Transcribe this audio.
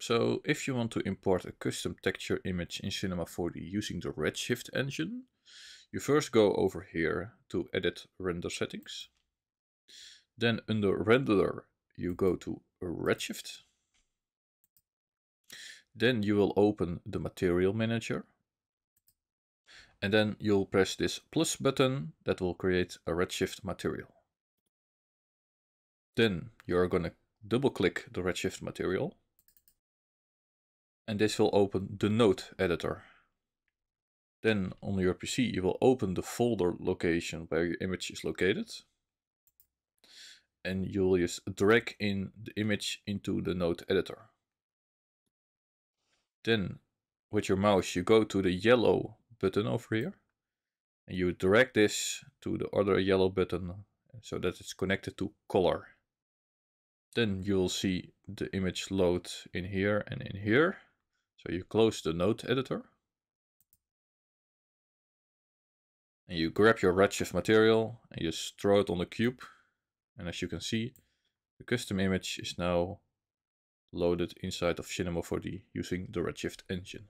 So if you want to import a custom texture image in Cinema 4D using the Redshift engine, you first go over here to Edit Render Settings. Then under Renderer, you go to Redshift. Then you will open the Material Manager. And then you'll press this plus button that will create a Redshift material. Then you're going to double click the Redshift material and this will open the note editor. Then on your PC you will open the folder location where your image is located and you'll just drag in the image into the note editor. Then with your mouse you go to the yellow button over here and you drag this to the other yellow button so that it's connected to color. Then you'll see the image load in here and in here. So you close the node editor. And you grab your redshift material and you just throw it on the cube. And as you can see, the custom image is now loaded inside of Cinema 4D using the Redshift engine.